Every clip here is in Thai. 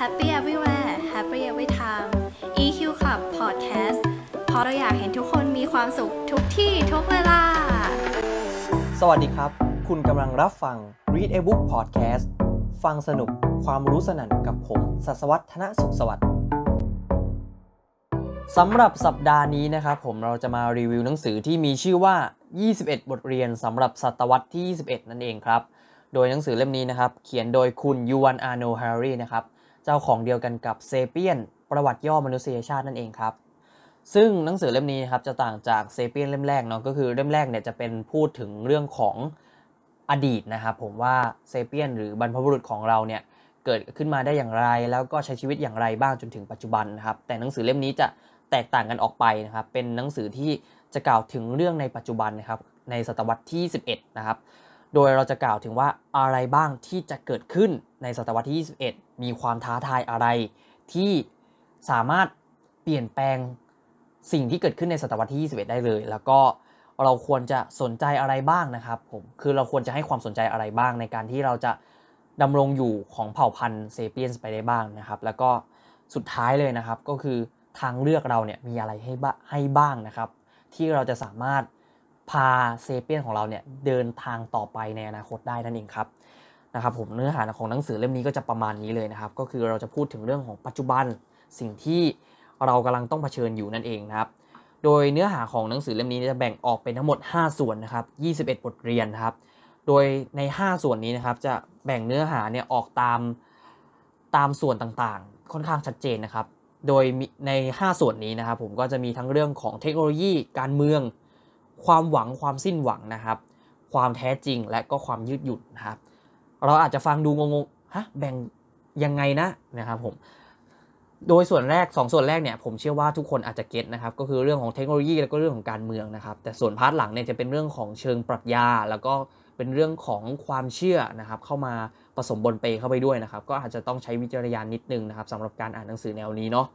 Happy Everywhere Happy Everytime EQ Club Podcast เพราะเราอยากเห็นทุกคนมีความสุขทุกที่ทุกเวลา สวัสดีครับ คุณกำลังรับฟัง Read a Book Podcast ฟังสนุกความรู้สนันกับผมสัสวัตธนสุขสวัสดิ์สำหรับสัปดาห์นี้นะครับผมเราจะมารีวิวหนังสือที่มีชื่อว่า 21 บทเรียนสำหรับศตวรรษที่ 21 นั่นเองครับ โดยหนังสือเล่มนี้นะครับเขียนโดยคุณยูวันอาโนฮารีนะครับเจ้าของเดียวกันกับเซเปียนประวัติย่อมนุษยชาตินั่นเองครับ ซึ่งหนังสือเล่มนี้ครับจะต่างจากเซเปียน เล่มแรกเนาะก็คือเล่มแรกเนี่ยจะเป็นพูดถึงเรื่องของอดีตนะครับผมว่าเซเปียนหรือบรรพบุรุษของเราเนี่ยเกิดขึ้นมาได้อย่างไรแล้วก็ใช้ชีวิตอย่างไรบ้างจนถึงปัจจุบันนะครับ แต่หนังสือเล่มนี้จะแตกต่างกันออกไปนะครับเป็นหนังสือที่จะกล่าวถึงเรื่องในปัจจุบันนะครับ ในศตวรรษที่11นะครับโดยเราจะกล่าวถึงว่าอะไรบ้างที่จะเกิดขึ้นในศตวรรษที่ 21 มีความท้าทายอะไรที่สามารถเปลี่ยนแปลงสิ่งที่เกิดขึ้นในศตวรรษที่ 21 ได้เลย แล้วก็เราควรจะสนใจอะไรบ้างนะครับ ผม คือเราควรจะให้ความสนใจอะไรบ้างในการที่เราจะดำรงอยู่ของเผ่าพันธุ์เซเปียนไปได้บ้างนะครับ แล้วก็สุดท้ายเลยนะครับ ก็คือ ทางเลือกเราเนี่ยมีอะไรให้ให้บ้างนะครับ ที่เราจะสามารถพาเซเปียนของเราเนี่ยเดินทางต่อไปในอนาคตได้นั่นเองครับนะครับผมเนื้อหาของหนังสือเล่มนี้ก็จะประมาณนี้เลยนะครับก็คือเราจะพูดถึงเรื่องของปัจจุบันสิ่งที่เรากำลังต้องเผชิญอยู่นั่นเองนะครับโดยเนื้อหาของหนังสือเล่มนี้จะแบ่งออกเป็นทั้งหมด 5 ส่วนนะครับ21 บทเรียนครับโดยใน 5 ส่วนนี้นะครับจะแบ่งเนื้อหาเนี่ยออกตามตามส่วนต่างๆ ค่อนข้างชัดเจนนะครับโดยใน 5 ส่วนนี้นะครับผมก็จะมีทั้งเรื่องของเทคโนโลยีการเมืองความหวังความสิ้นหวังนะครับ ความแท้จริง และก็ความยืดหยุ่นนะครับเราอาจจะฟังดูงงๆฮะแบ่งยังไงนะนะครับผมโดยส่วนแรก 2 ส่วนแรกเนี่ยผมเชื่อว่าทุกคนอาจจะเก็ตนะครับ ก็คือเรื่องของเทคโนโลยี แล้วก็เรื่องของการเมืองนะครับ แต่ส่วนพาร์ทหลังเนี่ยจะเป็นเรื่องของเชิงปรัชญาแล้วก็เป็นเรื่องของความเชื่อนะครับ เข้ามาผสมบนเปเข้าไปด้วยนะครับ ก็อาจจะต้องใช้วิจารณญาณนิดนึงนะครับสำหรับการอ่านหนังสือแนวนี้เนาะ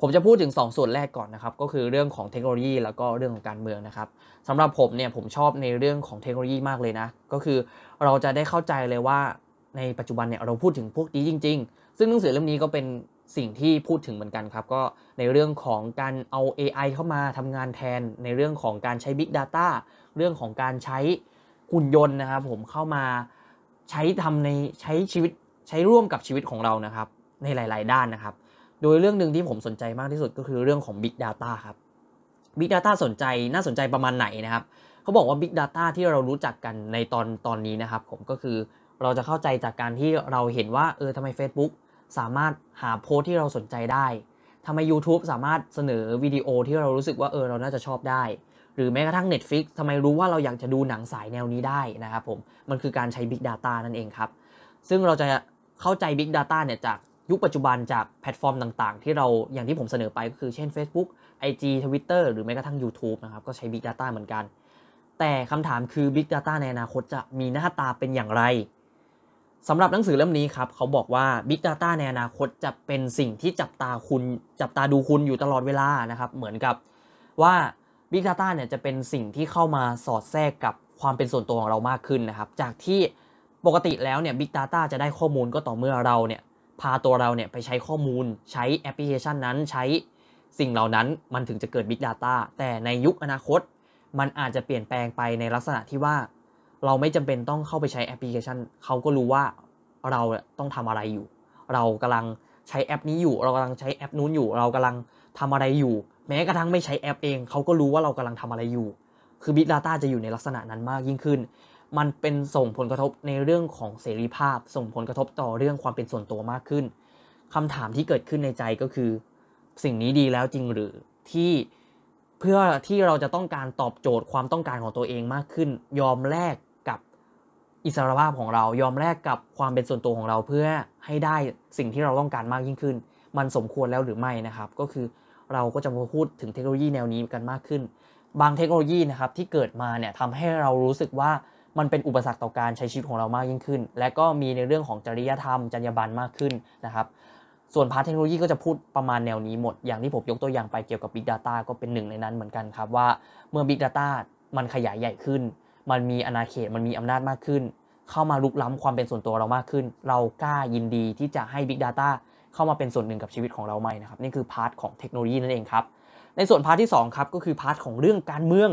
ผมจะพูดถึง2ส่วนแรกก่อนนะครับก็คือเรื่องของเทคโนโลยีแล้วก็เรื่องของการเมืองนะครับสำหรับผมเนี่ยผมชอบในเรื่องของเทคโนโลยีมากเลยนะ ก็คือเราจะได้เข้าใจเลยว่าในปัจจุบันเนี่ยเราพูดถึงพวกนี้จริง ๆ ซึ่งหนังสือเล่มนี้ก็เป็นสิ่งที่พูดถึงเหมือนกันครับก็ในเรื่องของการเอา AI เข้ามาทำงานแทน ในเรื่องของการใช้ Big Data เรื่องของการใช้หุ่นยนต์นะครับผมเข้ามาใช้ทำในใช้ชีวิตใช้ร่วมกับชีวิตของเรานะครับ ในหลาย ๆ ด้านนะครับโดยเรื่องหนึ่งที่ผมสนใจมากที่สุดก็คือเรื่องของ Big Data ครับ Big Data สนใจน่าสนใจประมาณไหนนะครับ เขาบอกว่า Big Data ที่เรารู้จักกันในตอนตอนนี้นะครับ ผมก็คือเราจะเข้าใจจากการที่เราเห็นว่า เออทำไม Facebook สามารถหาโพสที่เราสนใจได้ทำไม YouTube สามารถเสนอวิดีโอที่เรารู้สึกว่าเออเราน่าจะชอบได้ หรือแม้กระทั่ง Netflix ทำไมรู้ว่าเราอยากจะดูหนังสายแนวนี้ได้นะครับผมมันคือการใช้ Big Data นั่นเองครับซึ่งเราจะเข้าใจ Big Data เนี่ยจากยุคปัจจุบันจากแพลตฟอร์มต่าง ๆ ที่เราอย่างที่ผมเสนอไป ก็คือเช่น Facebook IG Twitter หรือแม้กระทั่ง YouTube นะครับก็ใช้ Big Data เหมือนกัน แต่คำถามคือ Big Data ในอนาคตจะมีหน้าตาเป็นอย่างไรสำหรับหนังสือเล่มนี้ครับ เขาบอกว่า Big Data ในอนาคตจะเป็นสิ่งที่จับตาคุณจับตาดูคุณอยู่ตลอดเวลานะครับเหมือนกับว่า Big Data เนี่ยจะเป็นสิ่งที่เข้ามาสอดแทรกกับความเป็นส่วนตัวของเรามากขึ้นนะครับจากที่ปกติแล้วเนี่ยบ๊กดาต้าจะได้ข้อมูลก็ต่อเมื่อเราเนี่ยพาตัวเราเนี่ยไปใช้ข้อมูลใช้แอปพลิเคชันนั้นใช้สิ่งเหล่านั้นมันถึงจะเกิด Big Data แต่ในยุคอนาคต มันอาจจะเปลี่ยนแปลงไปในลักษณะที่ว่า เราไม่จำเป็นต้องเข้าไปใช้แอปพลิเคชันเขาก็รู้ว่าเราต้องทำอะไรอยู่ เรากำลังใช้แอปนี้อยู่เรากำลังใช้แอปนู้นอยู่ เรากำลังทำอะไรอยู่ แม้กระทั่งไม่ใช้แอปเองเขาก็รู้ว่าเรากำลังทำอะไรอยู่ คือ Big Data จะอยู่ในลักษณะนั้นมากยิ่งขึ้นมันเป็นส่งผลกระทบในเรื่องของเสรีภาพส่งผลกระทบต่อเรื่องความเป็นส่วนตัวมากขึ้น คำถามที่เกิดขึ้นในใจก็คือ สิ่งนี้ดีแล้วจริงหรือที่เพื่อที่เราจะต้องการตอบโจทย์ความต้องการของตัวเองมากขึ้น ยอมแลกกับอิสรภาพของเรา ยอมแลกกับความเป็นส่วนตัว ของเราเพื่อให้ได้สิ่งที่เราต้องการมากยิ่งขึ้น มันสมควรแล้วหรือไม่นะครับ ก็คือเราก็จะมาพูดถึงเทคโนโลยีแนวนี้กันมากขึ้น บางเทคโนโลยีนะครับที่เกิดมาเนี่ยทำให้เรารู้สึกว่ามันเป็นอุปสรรคต่อการใช้ชีวิตของเรามากยิ่งขึ้น และก็มีในเรื่องของจริยธรรม จรรยาบรรณมากขึ้นนะครับ ส่วนพาร์ทเทคโนโลยีก็จะพูดประมาณแนวนี้หมด อย่างที่ผมยกตัวอย่างไปเกี่ยวกับ Big Data ก็เป็นหนึ่งในนั้นเหมือนกันครับว่าเมื่อ Big Data มันขยายใหญ่ขึ้น มันมีอาณาเขต มันมีอำนาจมากขึ้น เข้ามาลุกล้ำความเป็นส่วนตัวเรามากขึ้น เรากล้ายินดีที่จะให้ Big Data เข้ามาเป็นส่วนหนึ่งกับชีวิตของเราไหมนะครับนี่คือพาร์ทของเทคโนโลยีนั่นเองครับ ในส่วนพาร์ทที่2ครับก็คือพาร์ทของเรื่องการเมือง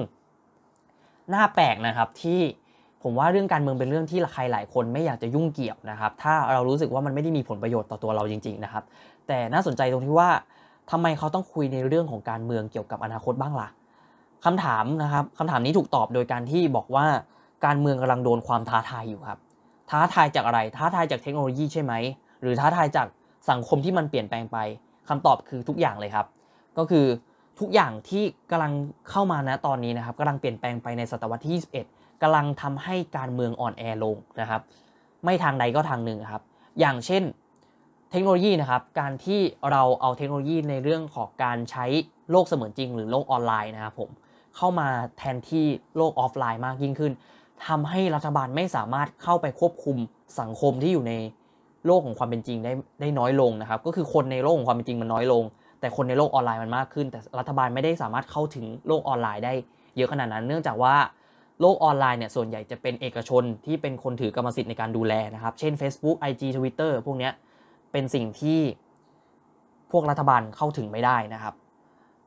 หน้าแปลกนะครับที่ผมว่าเรื่องการเมืองเป็นเรื่องที่ใครหลายคนไม่อยากจะยุ่งเกี่ยวนะครับถ้าเรารู้สึกว่ามันไม่ได้มีผลประโยชน์ต่อตัวเราจริง ๆ นะครับ แต่น่าสนใจตรงที่ว่าทำไมเขาต้องคุยในเรื่องของการเมืองเกี่ยวกับอนาคตบ้างละ่ะคำถามนะครับคำถามนี้ถูกตอบโดยการที่บอกว่าการเมืองกำลังโดนความท้าทายอยู่ครับท้าทายจากอะไรท้าทายจากเทคโนโลยีใช่ไหมหรือ ท้าทายจากสังคมที่มันเปลี่ยนแปลงไป คำตอบคือทุกอย่างเลยครับ ก็คือทุกอย่างที่กำลังเข้ามานะตอนนี้นะครับกำลังเปลี่ยนแปลงไปในศตวรรษที่ 21กำลังทำให้การเมืองอ่อนแอลงนะครับ ไม่ทางใดก็ทางหนึ่งครับ อย่างเช่นเทคโนโลยีนะครับ การที่เราเอาเทคโนโลยีในเรื่องของการใช้โลกเสมือนจริงหรือโลกออนไลน์นะครับผม เข้ามาแทนที่โลกออฟไลน์มากยิ่งขึ้น ทำให้รัฐบาลไม่สามารถเข้าไปควบคุมสังคมที่อยู่ในโลกของความเป็นจริงได้ได้น้อยลงนะครับ ก็คือคนในโลกของความเป็นจริงมันน้อยลง แต่คนในโลกออนไลน์มันมากขึ้น แต่รัฐบาลไม่ได้สามารถเข้าถึงโลกออนไลน์ได้ เยอะขนาดนั้น เนื่องจากว่าโลกออนไลน์เนี่ยส่วนใหญ่จะเป็นเอกชนที่เป็นคนถือกรรมสิทธิ์ในการดูแลนะครับ เช่น Facebook IG Twitter พวกเนี้ยเป็นสิ่งที่พวกรัฐบาลเข้าถึงไม่ได้นะครับ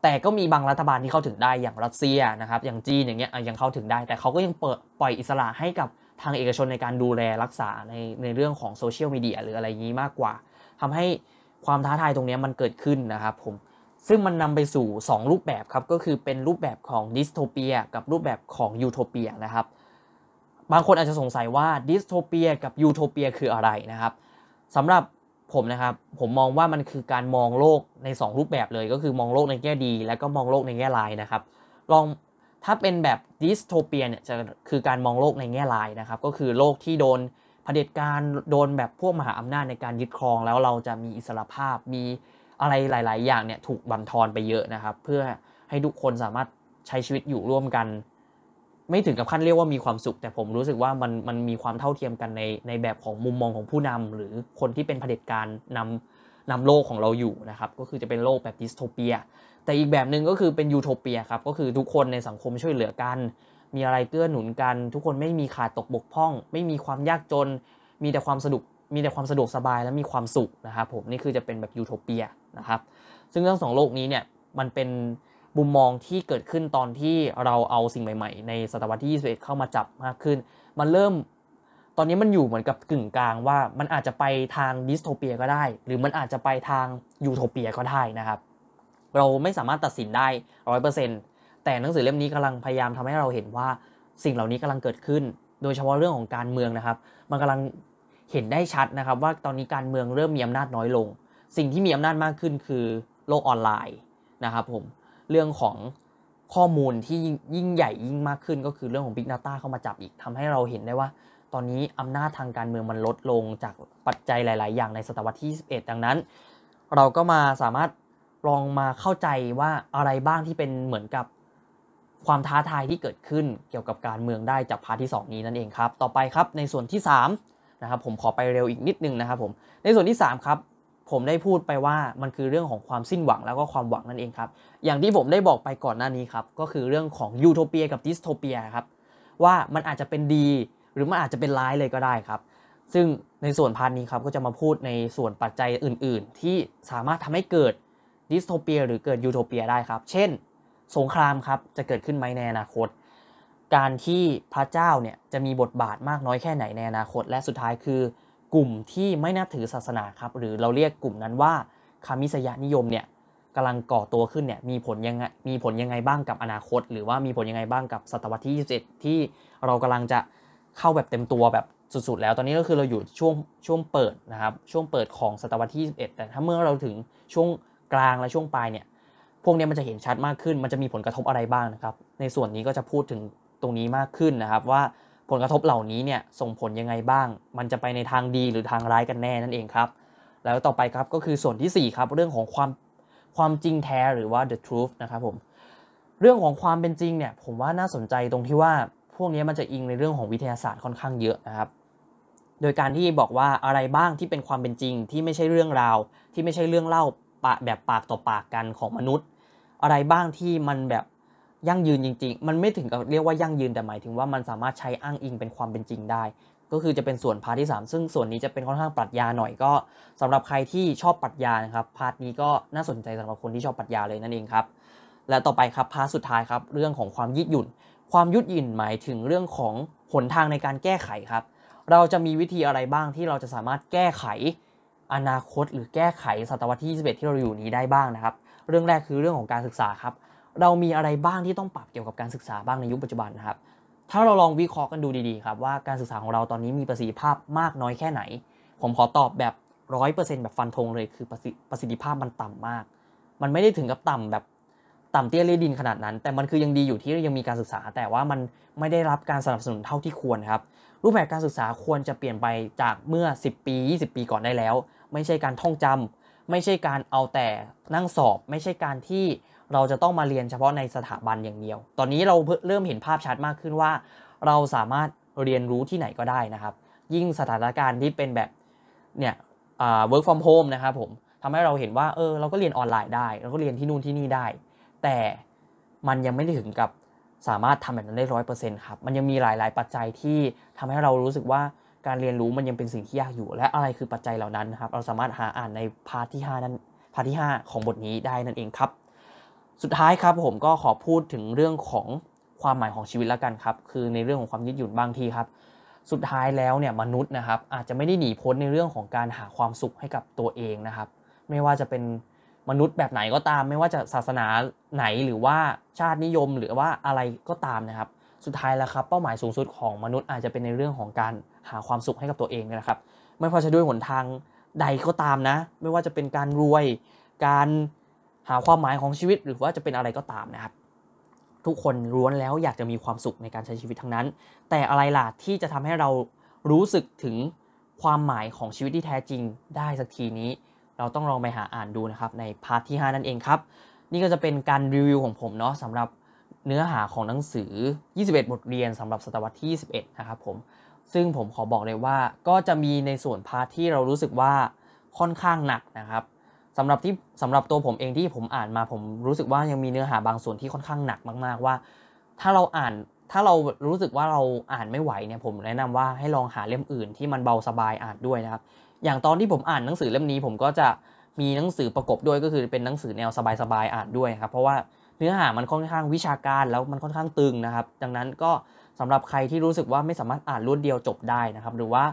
แต่ก็มีบางรัฐบาลที่เข้าถึงได้อย่างรัสเซียนะครับ อย่างจีนอย่างเงี้ยยังเข้าถึงได้แต่เขาก็ยังเปิดปล่อยอิสระให้กับทางเอกชนในการดูแลรักษาในในเรื่องของโซเชียลมีเดียหรืออะไรนี้มากกว่า ทำให้ความท้าทายตรงนี้มันเกิดขึ้นนะครับ ผมซึ่งมันนำไปสู่ 2 รูปแบบครับ ก็คือเป็นรูปแบบของดิสโทเปีย กับรูปแบบของยูโทเปียนะครับ บางคนอาจจะสงสัยว่าดิสโทเปีย กับยูโทเปียคืออะไรนะครับสำหรับผมนะครับผมมองว่ามันคือการมองโลกใน 2 รูปแบบเลย ก็คือมองโลกในแง่ดี แล้วก็มองโลกในแง่ร้ายนะครับ ลองถ้าเป็นแบบดิสโทเปียเนี่ยจะคือการมองโลกในแง่ร้ายนะครับ ก็คือโลกที่โดนเผด็จการโดนแบบพวกมหาอำนาจในการยึดครอง แล้วเราจะมีอิสรภาพมีอะไรหลาย ๆ อย่างเนี่ยถูกบั่นทอนไปเยอะนะครับ เพื่อให้ทุกคนสามารถใช้ชีวิตอยู่ร่วมกัน ไม่ถึงกับขั้นเรียกว่ามีความสุข แต่ผมรู้สึกว่ามันมันมีความเท่าเทียมกันในในแบบของมุมมองของผู้นำ หรือคนที่เป็นเผด็จการนำนำโลกของเราอยู่นะครับก็คือจะเป็นโลกแบบดิสโทเปีย แต่อีกแบบหนึ่งก็คือเป็นยูโทเปียครับก็คือทุกคนในสังคมช่วยเหลือกัน มีอะไรเกื้อหนุนกัน ทุกคนไม่มีขาดตกบกพร่อง ไม่มีความยากจน มีแต่ความสะดวกมีแต่ความสะดวกสบายและมีความสุขนะครับผมนี่คือจะเป็นแบบยูโทเปียนะครับ ซึ่งทั้งสองโลกนี้เนี่ย มันเป็นมุมมองที่เกิดขึ้นตอนที่เราเอาสิ่งใหม่ๆ ในศตวรรษที่ 21 เข้ามาจับมากขึ้น มันเริ่ม ตอนนี้มันอยู่เหมือนกับกึ่งกลางว่ามันอาจจะไปทางดิสโทเปียก็ได้ หรือมันอาจจะไปทางยูโทเปียก็ได้นะครับ เราไม่สามารถตัดสินได้ร้อยเปอร์เซ็นต์แต่หนังสือเล่มนี้กำลังพยายามทำให้เราเห็นว่าสิ่งเหล่านี้กำลังเกิดขึ้น โดยเฉพาะเรื่องของการเมืองนะครับ มันกำลังเห็นได้ชัดนะครับว่าตอนนี้การเมืองเริ่มมีอำนาจน้อยลงสิ่งที่มีอำนาจมากขึ้นคือโลกออนไลน์นะครับผม เรื่องของข้อมูลที่ยิ่งใหญ่ยิ่งมากขึ้น ก็คือเรื่องของ Big Data เข้ามาจับอีกทำให้เราเห็นได้ว่า ตอนนี้อำนาจทางการเมืองมันลดลงจากปัจจัยหลาย ๆ อย่างในศตวรรษที่21ดังนั้น เราก็มาสามารถลองมาเข้าใจว่าอะไรบ้างที่เป็นเหมือนกับความท้าทายที่เกิดขึ้นเกี่ยวกับการเมืองได้จากพาร์ทที่ 2 นี้นั่นเองครับ ต่อไปครับในส่วนที่3นะครับผมขอไปเร็วอีกนิดนึงนะครับผมในส่วนที่ 3 ครับผมได้พูดไปว่ามันคือเรื่องของความสิ้นหวังแล้วก็ความหวังนั่นเองครับ อย่างที่ผมได้บอกไปก่อนหน้านี้ครับก็คือเรื่องของยูโทเปียกับดิสโทเปียครับว่ามันอาจจะเป็นดีหรือมันอาจจะเป็นร้ายเลยก็ได้ครับ ซึ่งในส่วนพาร์ทนี้ครับก็จะมาพูดในส่วนปัจจัยอื่นๆ ที่สามารถทำให้เกิดดิสโทเปียหรือเกิดยูโทเปียได้ครับ เช่น สงครามครับจะเกิดขึ้นไหมในอนาคต การที่พระเจ้าเนี่ยจะมีบทบาทมากน้อยแค่ไหนในอนาคตและสุดท้ายคือกลุ่มที่ไม่นับถือศาสนาครับ หรือเราเรียกกลุ่มนั้นว่าคามิสยานิยมเนี่ยกำลังก่อตัวขึ้นเนี่ยมีผลยังไงมีผลยังไงบ้างกับอนาคต หรือว่ามีผลยังไงบ้างกับศตวรรษที่ 21 ที่เรากำลังจะเข้าแบบเต็มตัวแบบสุด ๆ แล้วตอนนี้ก็คือเราอยู่ช่วงช่วงเปิดนะครับ ช่วงเปิดของศตวรรษที่ 21 แต่ถ้าเมื่อเราถึงช่วงกลางและช่วงปลายเนี่ยพวกนี้มันจะเห็นชัดมากขึ้น มันจะมีผลกระทบอะไรบ้างนะครับในส่วนนี้ก็จะพูดถึงตรงนี้มากขึ้นนะครับว่าผลกระทบเหล่านี้เนี่ยส่งผลยังไงบ้าง มันจะไปในทางดีหรือทางร้ายกันแน่นั่นเองครับ แล้วต่อไปครับก็คือส่วนที่ 4 ครับ เรื่องของความความจริงแท้หรือว่า the truth นะครับผมเรื่องของความเป็นจริงเนี่ยผมว่าน่าสนใจตรงที่ว่าพวกนี้มันจะอิงในเรื่องของวิทยาศาสตร์ค่อนข้างเยอะนะครับโดยการที่บอกว่าอะไรบ้างที่เป็นความเป็นจริงที่ไม่ใช่เรื่องราวที่ไม่ใช่เรื่องเล่าปะแบบปากต่อปากกันของมนุษย์ อะไรบ้างที่มันแบบยั่งยืนจริงๆ มันไม่ถึงกับเรียกว่ายั่งยืนแต่หมายถึงว่ามันสามารถใช้อ้างอิงเป็นความเป็นจริงได้ ก็คือจะเป็นส่วนพาร์ทที่ 3 ซึ่งส่วนนี้จะเป็นค่อนข้างปรัชญาหน่อยก็ สำหรับใครที่ชอบปรัชญานะครับพาร์ทนี้ก็น่าสนใจสำหรับคนที่ชอบปรัชญาเลยนั่นเองครับและต่อไปครับพาร์ทสุดท้ายครับเรื่องของความยืดหยุ่น ความยืดหยุ่นหมายถึงเรื่องของหนทางในการแก้ไขครับ เราจะมีวิธีอะไรบ้างที่เราจะสามารถแก้ไขอนาคตหรือแก้ไข ศตวรรษที่21ที่เราอยู่นี้ได้บ้างนะครับ เรื่องแรกคือเรื่องของการศึกษาครับเรามีอะไรบ้างที่ต้องปรับเกี่ยวกับการศึกษาบ้างในยุคปัจจุบันนะครับ ถ้าเราลองวิเคราะห์กันดูดีๆครับว่าการศึกษาของเราตอนนี้มีประสิทธิภาพมากน้อยแค่ไหน ผมขอตอบแบบร้อยเปอร์เซ็นต์แบบฟันธงเลยคือประสิทธิภาพมันต่ำมาก มันไม่ได้ถึงกับต่ำแบบต่ำเตี้ยเลดินขนาดนั้น แต่มันคือยังดีอยู่ที่ยังมีการศึกษา แต่ว่ามันไม่ได้รับการสนับสนุนเท่าที่ควรครับ รูปแบบการศึกษาควรจะเปลี่ยนไปจากเมื่อ 10 ปี 20 ปีก่อนได้แล้ว ไม่ใช่การท่องจำ ไม่ใช่การเอาแต่ นั่งสอบ ไม่ใช่การที่เราจะต้องมาเรียนเฉพาะในสถาบันอย่างเดียว ตอนนี้เราเริ่มเห็นภาพชัดมากขึ้นว่า เราสามารถเรียนรู้ที่ไหนก็ได้นะครับ ยิ่งสถานการณ์ที่เป็นแบบเนี่ย work from home นะครับผมทำให้เราเห็นว่า เออ เราก็เรียนออนไลน์ได้ เราก็เรียนที่นู่นที่นี่ได้ แต่มันยังไม่ได้ถึงกับสามารถทำแบบนั้นได้ร้อยเปอร์เซ็นต์ครับ มันยังมีหลาย ๆ ปัจจัยที่ทำให้เรารู้สึกว่าการเรียนรู้มันยังเป็นสิ่งที่ยากอยู่ และอะไรคือปัจจัยเหล่านั้นนะครับ เราสามารถหาอ่านในพาร์ทที่5นั้นพาร์ทที่ 5 ของบทนี้ได้นั่นเองครับสุดท้ายครับผมก็ขอพูดถึงเรื่องของความหมายของชีวิตแล้วกันครับคือในเรื่องของความยืดหยุ่นบางทีครับ สุดท้ายแล้วเนี่ยมนุษย์นะครับอาจจะไม่ได้หนีพ้นในเรื่องของการหาความสุขให้กับตัวเองนะครับ ไม่ว่าจะเป็นมนุษย์แบบไหนก็ตามไม่ว่าจะศาสนาไหนหรือว่าชาตินิยมหรือว่าอะไรก็ตามนะครับ สุดท้ายแล้วครับเป้าหมายสูงสุดของมนุษย์อาจจะเป็นในเรื่องของการหาความสุขให้กับตัวเองนะครับไม่ว่าจะด้วยหนทางใดก็ตามนะไม่ว่าจะเป็นการรวยการาความหมายของชีวิตหรือว่าจะเป็นอะไรก็ตามนะครับ ทุกคนล้วนแล้วอยากจะมีความสุขในการใช้ชีวิตทั้งนั้น แต่อะไรล่ะที่จะทำให้เรารู้สึกถึงความหมายของชีวิตที่แท้จริงได้สักทีนี้ เราต้องลองไปหาอ่านดูนะครับ ในพาร์ทที่ 5 นั่นเองครับ นี่ก็จะเป็นการรีวิวของผมเนาะสำหรับเนื้อหาของหนังสือ 21 บทเรียนสำหรับศตวรรษที่ 21นะครับผมซึ่งผมขอบอกเลยว่าก็จะมีในส่วนพาร์ทที่เรารู้สึกว่าค่อนข้างหนักนะครับสำหรับที่สำหรับตัวผมเองที่ผมอ่านมาผมรู้สึกว่ายังมีเนื้อหาบางส่วนที่ค่อนข้างหนักมากๆว่า ถ้าเราอ่านถ้าเรารู้สึกว่าเราอ่านไม่ไหวเนี่ยผมแนะนำว่าให้ลองหาเล่มอื่นที่มันเบาสบายอ่านด้วยนะครับ อย่างตอนที่ผมอ่านหนังสือเล่มนี้ผมก็จะมีหนังสือประกบด้วย ก็คือเป็นหนังสือแนวสบายๆ อ่านด้วยครับ เพราะว่าเนื้อหามันค่อนข้างวิชาการแล้วมันค่อนข้างตึงนะครับดังนั้นก็สำหรับใครที่รู้สึกว่าไม่สามารถอ่านรวดเดียวจบได้นะครับหรือว่า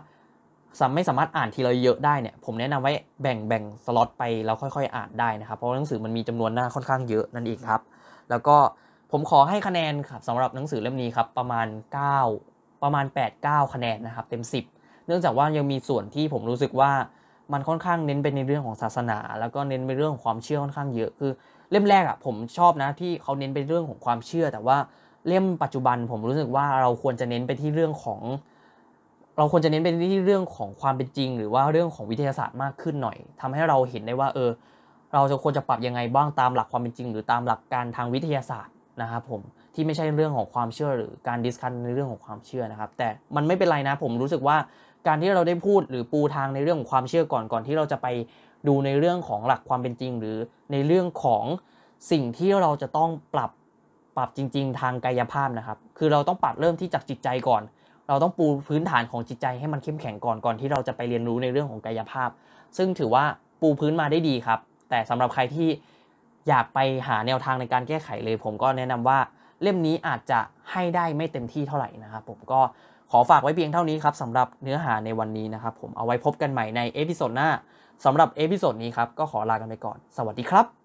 ไม่สามารถอ่านทีละเยอะได้เนี่ยผมแนะนำไว้แบ่งแบ่งสล็อตไปแล้วค่อยๆ อ่านได้นะครับเพราะหนังสือมันมีจำนวนหน้าค่อนข้างเยอะนั่นเองครับแล้วก็ผมขอให้คะแนนครับสำหรับหนังสือเล่มนี้ครับ ประมาณ 9 ประมาณ8 9คะแนนนะครับเต็ม 10 เนื่องจากว่ายังมีส่วนที่ผมรู้สึกว่ามันค่อนข้างเน้นไปในเรื่องของศาสนา แล้วก็เน้นไปเรื่องของความเชื่อค่อนข้างเยอะคือ เล่มแรกอะ่ะผมชอบนะที่เขาเน้นไปเรื่องของความเชื่อ แต่ว่าเล่มปัจจุบันผมรู้สึกว่าเราควรจะเน้นไปที่เรื่องของเราควรจะเน้นไปที่เรื่องของความเป็นจริงหรือว่าเรื่องของวิทยาศาสตร์มากขึ้นหน่อย ทำให้เราเห็นได้ว่า เออ เราจะควรจะปรับยังไงบ้างตามหลักความเป็นจริงหรือตามหลักการทางวิทยาศาสตร์นะครับผมที่ไม่ใช่เรื่องของความเชื่อ หรือการดิสคันในเรื่องของความเชื่อนะครับ แต่มันไม่เป็นไรนะ ผมรู้สึกว่าการที่เราได้พูดหรือปูทางในเรื่องของความเชื่อก่อนก่อน ที่เราจะไปดูในเรื่องของหลักความเป็นจริง หรือในเรื่องของสิ่งที่เราจะต้องปรับปรับจริงๆ ทางกายภาพนะครับคือเราต้องปรับเริ่มที่จากจิตใจก่อนเราต้องปูพื้นฐานของจิตใจให้มันเข้มแข็งก่อนก่อนที่เราจะไปเรียนรู้ในเรื่องของกายภาพ ซึ่งถือว่าปูพื้นมาได้ดีครับ แต่สำหรับใครที่อยากไปหาแนวทางในการแก้ไขเลย ผมก็แนะนำว่าเล่มนี้อาจจะให้ได้ไม่เต็มที่เท่าไหร่นะครับผมก็ขอฝากไว้เพียงเท่านี้ครับสำหรับเนื้อหาในวันนี้นะครับผมเอาไว้พบกันใหม่ในเอพิโซดหน้าสำหรับเอพิโซดนี้ครับก็ขอลากันไปก่อน สวัสดีครับ